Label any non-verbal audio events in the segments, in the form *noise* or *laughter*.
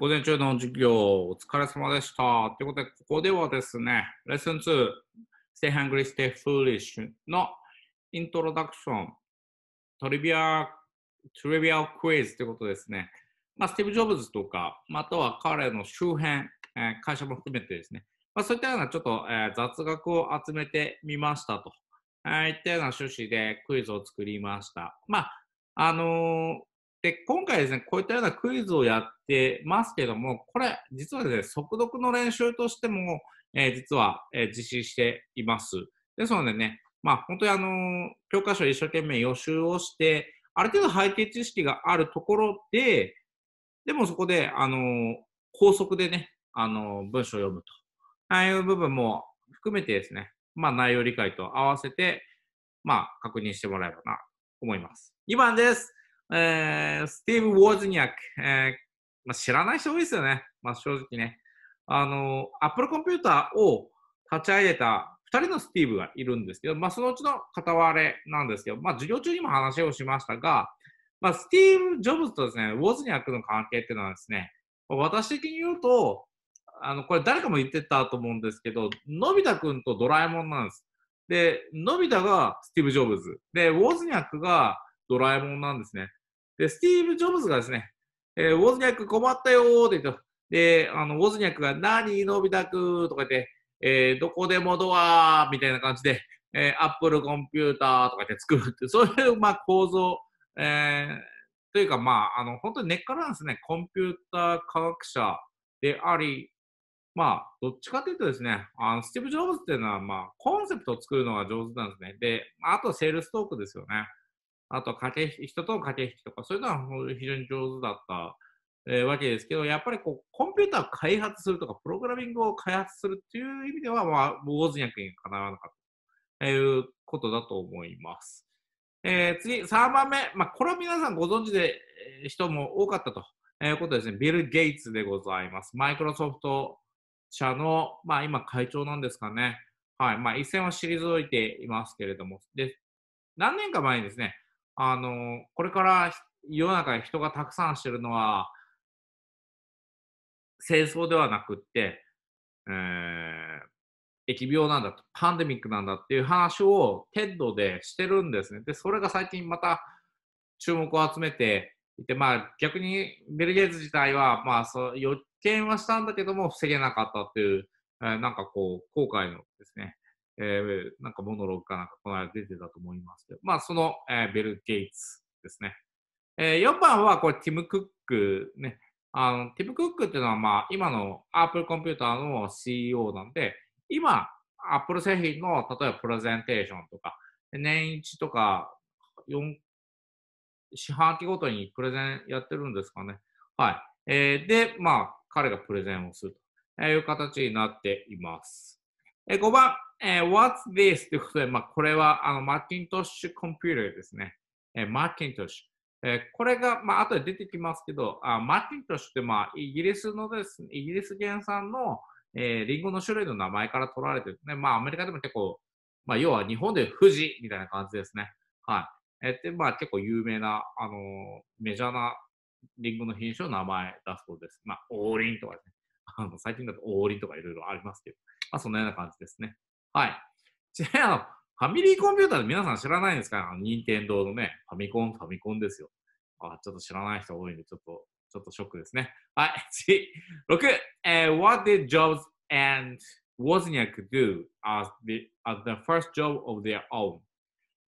午前中の授業お疲れ様でした。ということで、ここではですね、レッスン2、Stay Hungry, Stay Foolish のイントロダクション、トリビア、トリビアクイズということですね。まあ、スティーブ・ジョブズとか、または彼の周辺、えー、会社も含めてですね、まあ、そういったようなちょっと、えー、雑学を集めてみましたと、えー、いったような趣旨でクイズを作りました。まあ、あので、今回ですね、こういったようなクイズをやってますけども、これ、実はですね、速読の練習としても、えー、実は、えー、実施しています。ですのでね、まあ、本当にあのー、教科書一生懸命予習をして、ある程度背景知識があるところで、でもそこで、あのー、高速でね、あのー、文章を読むと。ああいう部分も含めてですね、まあ、内容理解と合わせて、まあ、確認してもらえばな、思います。2番です。えー、スティーブ・ウォーズニャック、えーまあ、知らない人多いですよね、まあ、正直ね。あの、Apple コンピューターを立ち上げた2人のスティーブがいるんですけど、まあ、そのうちの片割れなんですけど、まあ、授業中にも話をしましたが、まあ、スティーブ・ジョブズとですね、ウォズニャックの関係っていうのはですね、私的に言うと、あの、これ誰かも言ってたと思うんですけど、のび太くんとドラえもんなんです。で、のび太がスティーブ・ジョブズ。で、ウォズニャックがドラえもんなんですね。で、スティーブ・ジョブズがですね、えー、ウォズニャック困ったよーって言うと、で、あの、ウォズニャックが何、伸びたくーとか言って、えー、どこでもドアみたいな感じで、えー、アップルコンピューターとかで作るって、そういう、まあ、構造、えー、というか、まあ、あの、本当に根っからなんですね、コンピューター科学者であり、まあ、どっちかというとですね、あのスティーブ・ジョブズっていうのは、まあ、コンセプトを作るのが上手なんですね。で、あとセールストークですよね。あと駆け引き、人との駆け引きとか、そういうのは非常に上手だった、えー、わけですけど、やっぱりこう、コンピューターを開発するとか、プログラミングを開発するっていう意味では、まあ、ボーズニャクにかなわなかったということだと思います。えー、次、3番目。まあ、これは皆さんご存知で、えー、人も多かったということですね。ビル・ゲイツでございます。マイクロソフト社の、まあ、今会長なんですかね。はい。まあ、一線は退いていますけれども。で、何年か前にですね、あのこれから世の中に人がたくさんしてるのは戦争ではなくって、えー、疫病なんだとパンデミックなんだっていう話をテッドでしてるんですね。でそれが最近また注目を集めていて、まあ、逆にベルゲーズ自体は、まあ、そう予見はしたんだけども防げなかったっていう、えー、なんかこう後悔のですねえー、なんかモノローグかなんかこの間出てたと思いますけど、まあその、えー、ベル・ゲイツですね。えー、4番はこれティム・クックね。あの、ティム・クックっていうのはまあ今のアップルコンピューターの CEO なんで、今アップル製品の例えばプレゼンテーションとか、年1とか4、四半期ごとにプレゼンやってるんですかね。はい。えー、で、まあ彼がプレゼンをするという形になっています。えー、5番、えー、What's this? ということで、まあ、これはあのマッキントッシュコンピューターですね。えー、マッキントッシュ。えー、これが、まあ後で出てきますけど、あマッキントッシュって、まあ、イギリスのです、ね、イギリス原産の、えー、リンゴの種類の名前から取られてるね。まあ、アメリカでも結構、まあ、要は日本で富士みたいな感じですね。はい。えー、で、まあ、結構有名な、あのー、メジャーなリンゴの品種の名前だそうです。まあ、王林とかね。あの、最近だと王林とかいろいろありますけど、まあ、そんなような感じですね。はい。じゃあの、ファミリーコンピューターで皆さん知らないんですかあの、任天堂のね、ファミコン、ファミコンですよ。あ、ちょっと知らない人多いんで、ちょっと、ちょっとショックですね。はい。*laughs* 次、6、えー、What did Jobs and Wozniak do as the, as the first job of their own?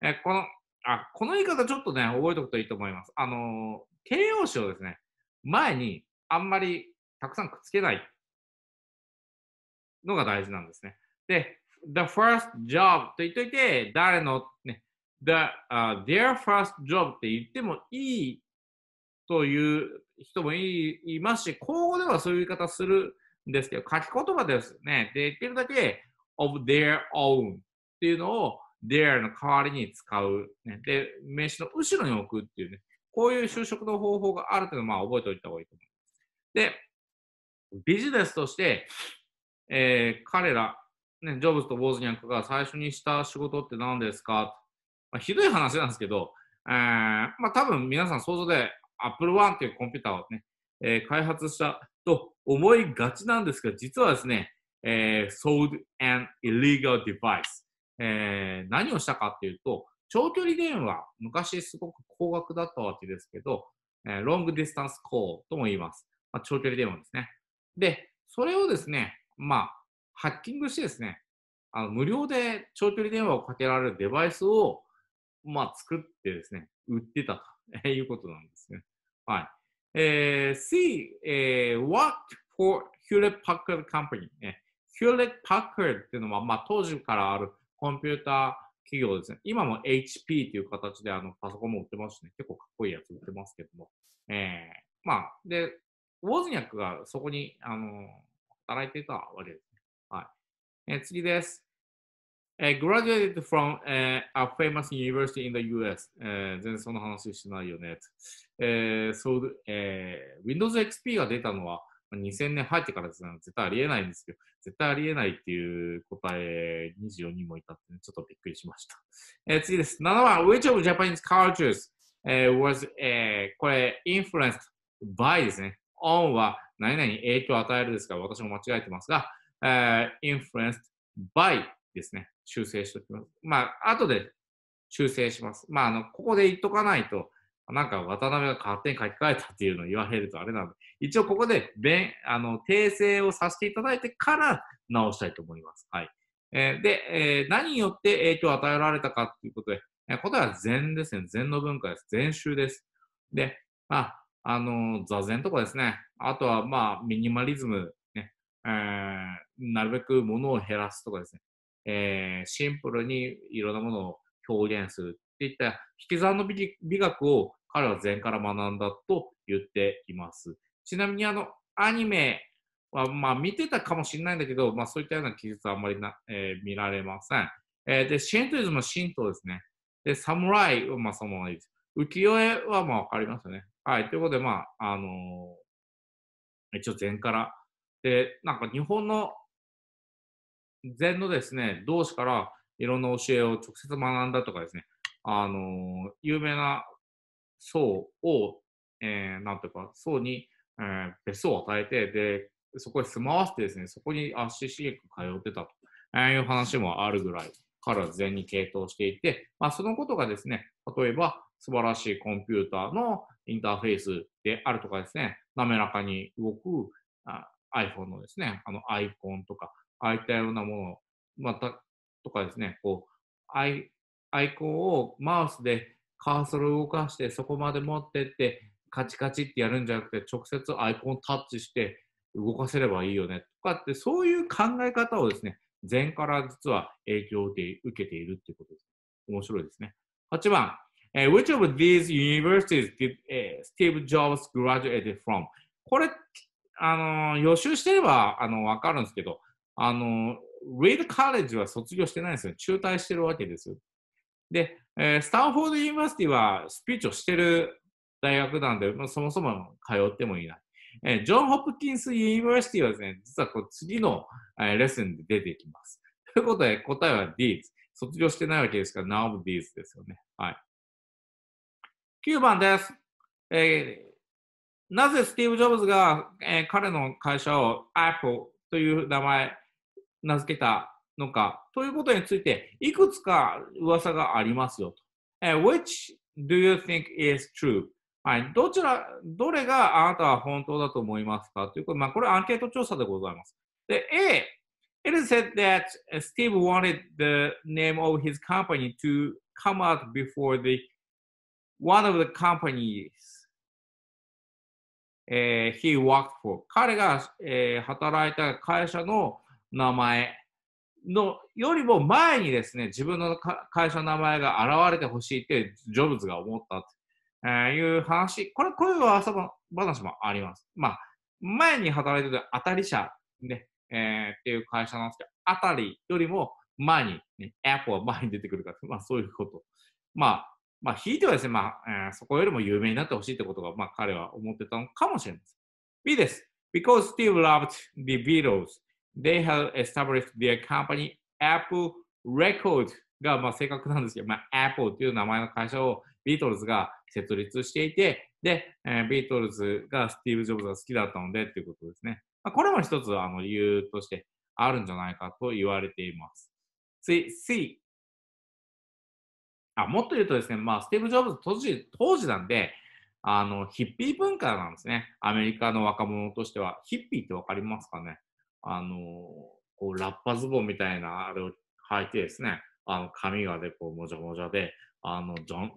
えこの、あ、この言い方ちょっとね、覚えておくといいと思います。あの形容詞をですね、前にあんまりたくさんくっつけないのが大事なんですね。で、the first job と言っといて、誰の、ね、the,、uh, their first job って言ってもいいという人もいいますし、口語ではそういう言い方するんですけど、書き言葉ですね。で、っきるだけ of their own っていうのを their の代わりに使う、ね。で、名詞の後ろに置くっていうね。こういう就職の方法があるというのはまあ覚えておいた方がいいと思います。で、ビジネスとして、えー、彼ら、ね、ジョブズとボーズニャックが最初にした仕事って何ですか、まあ、ひどい話なんですけど、えー、まあ多分皆さん想像で Apple One というコンピューターをね、えー、開発したと思いがちなんですが、実はですね、えー、sold an illegal device、えー、何をしたかっていうと、長距離電話、昔すごく高額だったわけですけど、えー、ロングディスタンスコーとも言います。まあ、長距離電話ですね。で、それをですね、まあ、ハッキングしてですね、あの無料で長距離電話をかけられるデバイスを、まあ、作ってですね、売ってたということなんですね。はい。えー、C、えー、work for Hewlett Packard Company、ね。Hewlett Packard っていうのは、まあ、当時からあるコンピューター企業ですね。今も HP という形であのパソコンも売ってますしね、結構かっこいいやつ売ってますけども。えー、まあ、で、ウォズニャックがそこに、あの、働いてたわけです。はい。え次です。え graduated from、えー、a famous university in the US、え全然その話しないよね。えそう、え Windows XP が出たのは2000年入ってからですね。絶対ありえないんですけど、絶対ありえないっていう答え24人もいたって、ね、ちょっとびっくりしました。え次です。7番、Which of Japanese cultures、えー、was、えー、これ、influenced by ですね。on は何々影響を与えるですから、私も間違えてますが、uh, influenced by ですね。修正しておきます。まあ、後で修正します。まあ、あの、ここで言っとかないと、なんか渡辺が勝手に書き換えたっていうのを言われるとあれなので、一応ここで弁あの訂正をさせていただいてから直したいと思います。はい。えー、で、えー、何によって影響を与えられたかということで、こと答えは禅ですね。禅の文化です。禅宗です。で、まあ、あの座禅とかですね。あとは、まあ、ミニマリズムえー、なるべく物を減らすとかですね、えー、シンプルにいろんなものを表現するっていった引き算の美学を彼は禅から学んだと言っています。ちなみにあの、アニメは、まあ見てたかもしれないんだけど、まあそういったような記述はあんまりな、えー、見られません。えー、で、シントイズムは神道ですね。で、サムイはまあそのままです。浮世絵はまあわかりますよね。はい。ということで、まあ、あのー、一応前からで、なんか日本の禅のですね、同志からいろんな教えを直接学んだとかですね、あの、有名な層を、えー、なんていうか、層に、えー、別荘を与えて、で、そこへ住まわせてですね、そこに足しげく通ってたという話もあるぐらい、から禅に傾倒していて、まあ、そのことがですね、例えば素晴らしいコンピューターのインターフェースであるとかですね、滑らかに動くあ iPhone のですね、あのアイコンとか、ああいったようなものを、また、とかですね、こう、アイ、アイコンをマウスでカーソルを動かして、そこまで持ってって、カチカチってやるんじゃなくて、直接アイコンタッチして動かせればいいよね、とかって、そういう考え方をですね、前から実は影響を受けているっていうことです。面白いですね。8番、uh, Which of these universities did、uh, Steve Jobs graduate from? これあの、予習してれば、あの、わかるんですけど、あの、ウェイドカレッジは卒業してないんですよ。中退してるわけですよ。で、えー、スタンフォードユニバーシティはスピーチをしてる大学なんで、まあ、そもそも通ってもいない。えー、ジョン・ホプキンス・ユニバーシティはですね、実はこう次の、えー、レッスンで出てきます。ということで、答えは D です。卒業してないわけですから、ナオブ・ディーズですよね。はい。9番です。えーなぜスティーブ・ジョブズが、えー、彼の会社を Apple という名前名付けたのかということについていくつか噂がありますよと。えー、which do you think is true? はい、どちら、どれがあなたは本当だと思いますかということ、まあ、これはアンケート調査でございます。で、A, It is said that Steve wanted the name of his company to come out before the one of the companies えー、he worked for 彼が、えー、働いた会社の名前のよりも前にですね自分の会社の名前が現れてほしいってジョブズが思ったという話これこういう話もあります。まあ前に働いてる当たり社、ねえー、っていう会社なんですけど当たりよりも前に、ね、アップは前に出てくるから、まあそういうこと。まあまあ、ひいてはですね、まあ、えー、そこよりも有名になってほしいってことが、まあ、彼は思ってたのかもしれません。B です。Because Steve loved the Beatles, they had established their company Apple Records が、まあ、正確なんですけど、まあ、Apple という名前の会社をビートルズが設立していて、で、えー、ビートルズがスティーブ・ジョブズが好きだったのでっていうことですね。まあ、これも一つあの理由としてあるんじゃないかと言われています。次、C。あ、もっと言うとですね、まあ、スティーブ・ジョブズ当時、当時なんで、あの、ヒッピー文化なんですね。アメリカの若者としては。ヒッピーってわかりますかねあの、こう、ラッパズボンみたいな、あれを履いてですね、あの、髪がで、こう、もじゃもじゃで、あの、ジョン、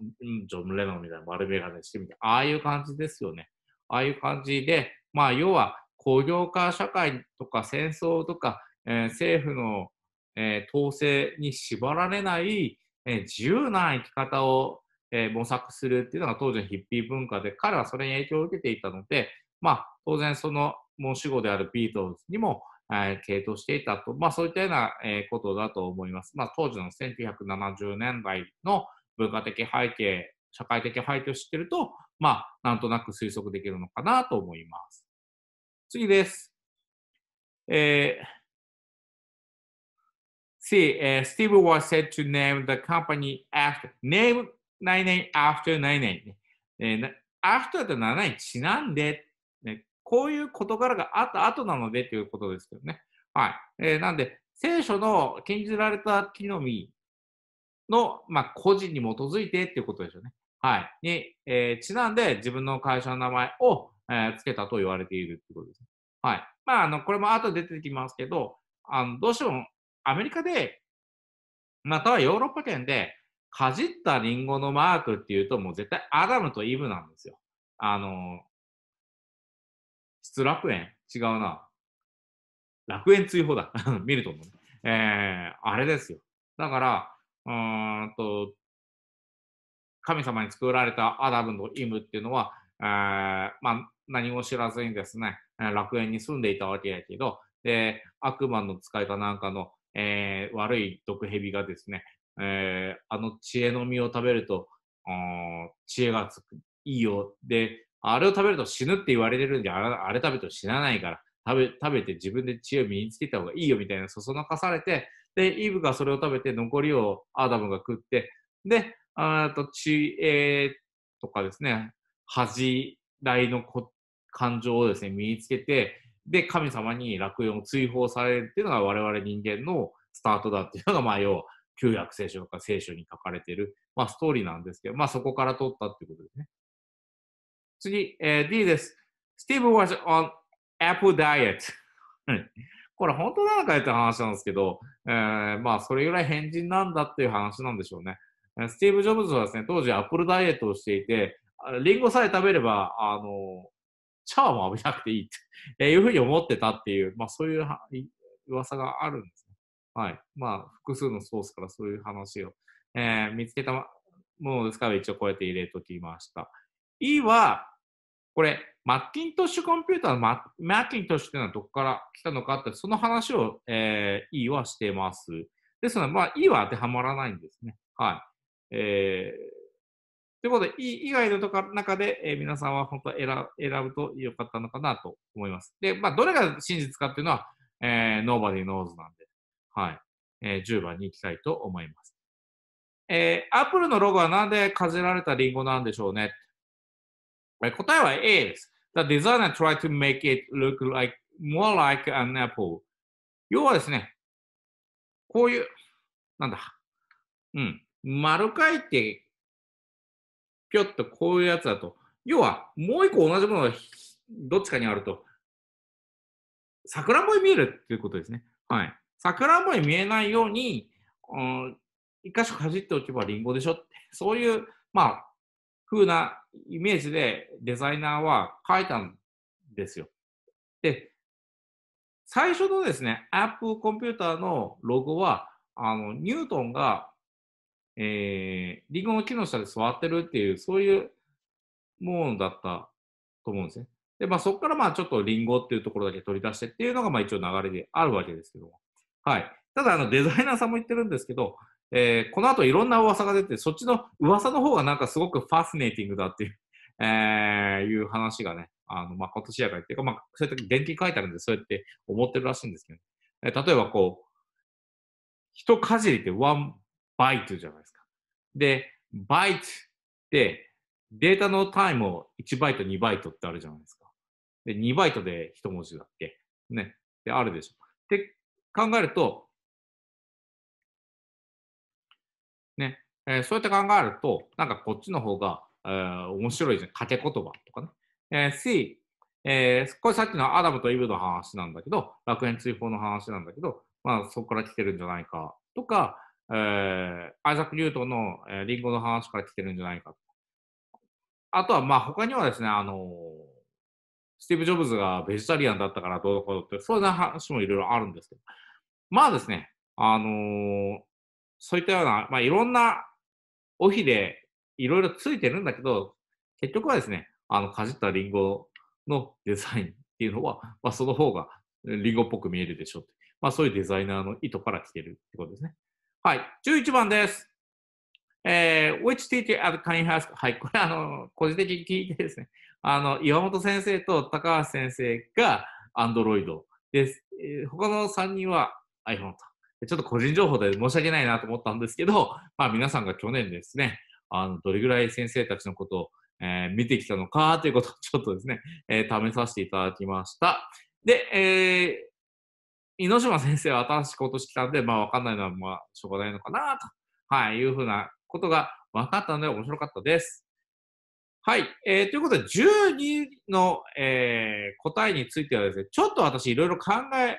ジョン・レノンみたいな丸眼鏡してみて、ああいう感じですよね。ああいう感じで、まあ、要は、工業化社会とか戦争とか、えー、政府の、えー、統制に縛られない、え自由な生き方を、え模索するっていうのが当時のヒッピー文化で、彼はそれに影響を受けていたので、まあ、当然その申し子であるビートルズにも、えー、傾倒していたと、まあ、そういったような、えことだと思います。まあ、当時の1970年代の文化的背景、社会的背景を知ってると、まあ、なんとなく推測できるのかなと思います。次です。えー、See, uh, Steve was said to name the company after, name 99 after n 9え e after となにちなんで、ね、こういう事柄があった後なのでということですけどね。はい。えー、なんで、聖書の禁じられた木の実の、まあ、個人に基づいてっていうことでしょうね。はい。に、えー、ちなんで自分の会社の名前を、えー、付けたと言われているってことです、はい。まあ、あの、これも後で出てきますけど、あの、どうしてもアメリカで、またはヨーロッパ圏で、かじったリンゴのマークっていうと、もう絶対アダムとイブなんですよ。あの、失楽園違うな。楽園追放だ。*laughs* 見ると思う。ね。えー、あれですよ。だから、うーんと、神様に作られたアダムのイムっていうのは、えー、まあ、何も知らずにですね、楽園に住んでいたわけやけど、で、悪魔の使いかなんかのえー、悪い毒蛇がですね、えー、あの知恵の実を食べると、知恵がつく、いいよ。で、あれを食べると死ぬって言われてるんで、あれ食べると死なないから、食べ、食べて自分で知恵を身につけた方がいいよみたいな、そそのかされて、で、イブがそれを食べて、残りをアダムが食って、で、あと知恵とかですね、恥じらいの感情をですね、身につけて、で、神様に楽園を追放されるっていうのが我々人間のスタートだっていうのが、まあ、要は、旧約聖書とか聖書に書かれている、まあ、ストーリーなんですけど、まあ、そこから取ったってことですね。次、えー、D です。Steve was on apple diet. これ本当なのかって話なんですけど、えー、まあ、それぐらい変人なんだっていう話なんでしょうね。スティーブ・ジョブズはですね、当時アップルダイエットをしていて、リンゴさえ食べれば、あの、チャーもびなくていいと *laughs* いうふうに思ってたっていう、まあそういう噂があるんですね。はい。まあ複数のソースからそういう話を、えー、見つけたものですから一応こうやって入れときました。E は、これ、マッキントッシュコンピューターのママッキントッシュっていうのはどこから来たのかって、その話を、えー、E はしてます。ですので、まあ E は当てはまらないんですね。はい。えー、ということで、以外のとか中で、えー、皆さんは本当選選ぶとよかったのかなと思います。で、まあ、どれが真実かっていうのは、えー、nobody knows なんで、はい。えー、10番に行きたいと思います。えー、Apple のロゴはなんでかじられたリンゴなんでしょうね。え答えは A です。The designer tried to make it look like, more like an apple. 要はですね、こういう、なんだ、うん、丸書いてぴょっとこういうやつだと。要は、もう一個同じものがどっちかにあると、桜んぼに見えるっていうことですね。はい。桜んぼに見えないように、うん、一箇所かじっておけばリンゴでしょって、そういう、まあ、風なイメージでデザイナーは書いたんですよ。で、最初のですね、Apple コンピューターのロゴは、あの、ニュートンがえー、リンゴの木の下で座ってるっていう、そういうものだったと思うんですね。で、まあそこからまあちょっとリンゴっていうところだけ取り出してっていうのがまあ一応流れであるわけですけども。はい。ただあのデザイナーさんも言ってるんですけど、えー、この後いろんな噂が出て、そっちの噂の方がなんかすごくファスネーティングだっていう、*laughs* えー、いう話がね、あの、まあ、今年やからっていうか、まあ、そういう時電気書いてあるんで、そうやって思ってるらしいんですけど、ね、えー、例えばこう、人かじりってワンバイトじゃないですか。で、バイトってデータのタイムを1バイト、2バイトってあるじゃないですか。で、2バイトで一文字だっけね。で、あるでしょ。って考えると、ね、えー、そうやって考えると、なんかこっちの方が、えー、面白いじゃん。掛け言葉とかね。えー、C、えー、これさっきのアダムとイブの話なんだけど、楽園追放の話なんだけど、まあそこから来てるんじゃないかとか、えー、アイザック・ニュートンの、えー、リンゴの話から来てるんじゃないかと。あとは、まあ、他にはですね、あのー、スティーブ・ジョブズがベジタリアンだったからどうこうって、そういう話もいろいろあるんですけど、まあですね、あのー、そういったような、まあ、いろんな尾ひでいろいろついてるんだけど、結局はですね、あの、かじったリンゴのデザインっていうのは、まあ、その方がリンゴっぽく見えるでしょうまあ、そういうデザイナーの意図から来てるってことですね。はい、11番です。えー、which teacher at Kanye High School? はい、これあの、個人的に聞いてですね、あの、岩本先生と高橋先生が Android です。えー、他の3人は iPhone と。ちょっと個人情報で申し訳ないなと思ったんですけど、まあ皆さんが去年ですね、あの、どれぐらい先生たちのことを、えー、見てきたのかということをちょっとですね、えー、試させていただきました。で、え猪島先生は新しくことしてたんで、まあ、分かんないのは、まあ、しょうがないのかな、と、はい、いうふうなことが分かったので、面白かったです。はい。えー、ということで、12の、えー、答えについてはですね、ちょっと私、いろいろ考え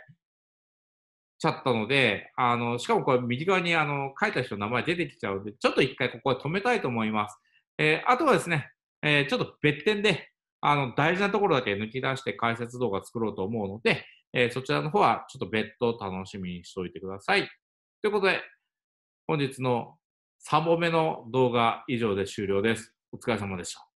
ちゃったので、あの、しかもこれ、右側に、あの、書いた人の名前出てきちゃうので、ちょっと一回ここは止めたいと思います。えー、あとはですね、えー、ちょっと別点で、あの、大事なところだけ抜き出して解説動画作ろうと思うので、えー、そちらの方はちょっと別途楽しみにしておいてください。ということで、本日の3本目の動画以上で終了です。お疲れ様でした。